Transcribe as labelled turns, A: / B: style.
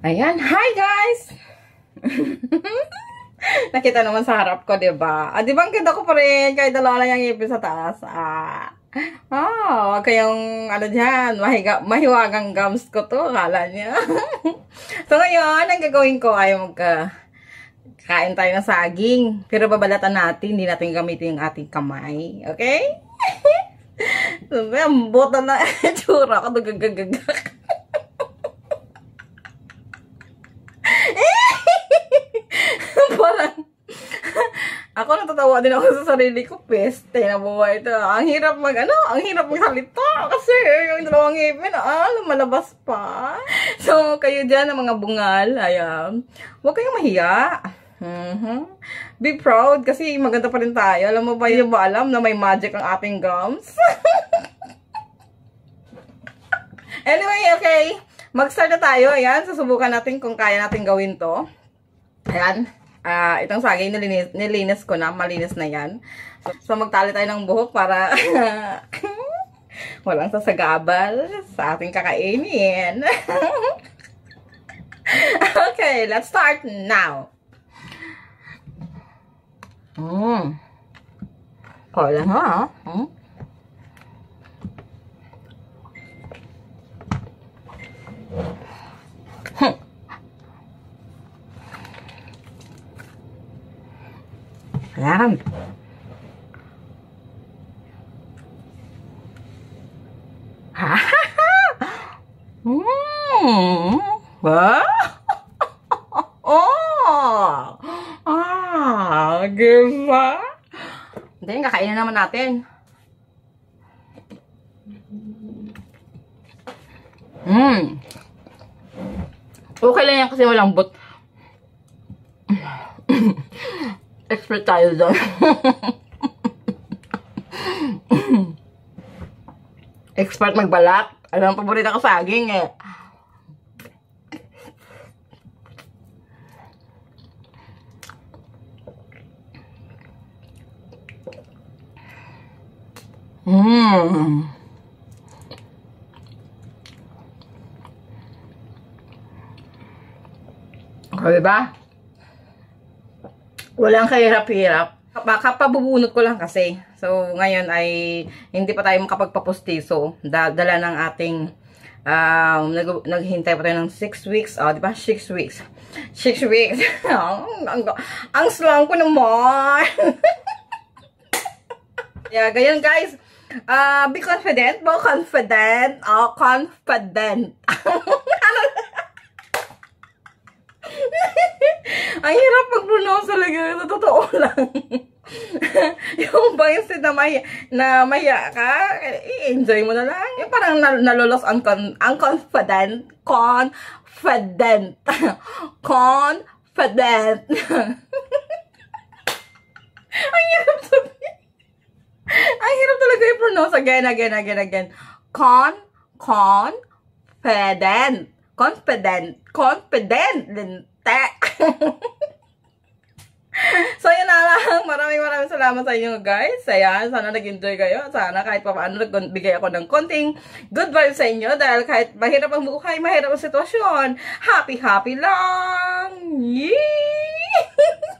A: Ayan. Hi, guys! Nakita naman sa harap ko, diba? Ah, diba ang ganda ko pa rin? Kahit dalawa lang yung ipin sa taas. Ah. Oh, ah, wag kayong, ano dyan, mahiga, mahiwagang gums ko to, kala niya. so, ngayon, ang gagawin ko ay mag... Uh, kain tayo ng saging. Pero babalatan natin, hindi natin gamitin yung ating kamay. Okay? Sabi, ang buta na itsura ko. Gagagagag. natatawa din ako sa sarili ko. Peste na buhay ito. Ang hirap mag, ano, ang hirap magsalita. Kasi yung dalawang ngipin, ah, lumalabas pa. So, kayo dyan, ang mga bungal, ay, um, huwag kayong mahiya. Mm-hmm. Be proud kasi maganda pa rin tayo. Alam mo ba, yun ba alam na may magic ang ating gums? anyway, okay. Mag-start na tayo. Ayan, susubukan natin kung kaya natin gawin to. Ayan. Ah, uh, itong saging nilinis, nilinis ko na. Malinis na yan. So, magtali tayo ng buhok para walang sasagabal sa ating kakainin. okay, let's start now. Mm. Kala oh, na, ah. ha? Hmm? Huh? Ayan. Ha ha ha! Mmm! Wow! Oh! Ah! Diba? Then, kakainin naman natin. Mmm! Okay lang yan kasi walang but. Expert tayo doon. Expert magbalat. Alam, ano paborita ko saging eh. Mmm. O, diba? Walang kahirap-hirap. Kapabubunot ko lang kasi. So, ngayon ay hindi pa tayo makapagpapustiso. Da dala ng ating um, nag naghintay pa tayo ng 6 weeks. Oh, di ba? 6 weeks. 6 weeks. ang, ang, ang slang ko naman. yeah, ganyan guys. Uh, be confident. Be confident. Oh, confident. lang talaga. Ito totoo lang. yung ba instead na maya, na maya ka, i-enjoy mo na lang. Yung parang nal nalolos ang con confident, confident, confident. ang hirap sabihin. Ang hirap talaga i-pronounce again, again, again, again. Con, con, confident. Confident. Confident. Lente so, yun na lang. Maraming maraming salamat sa inyo, guys. Ayan, sana nag-enjoy kayo. Sana kahit pa paano nagbigay ako ng konting good vibes sa inyo. Dahil kahit mahirap ang buhay, mahirap ang sitwasyon. Happy, happy lang! Yee!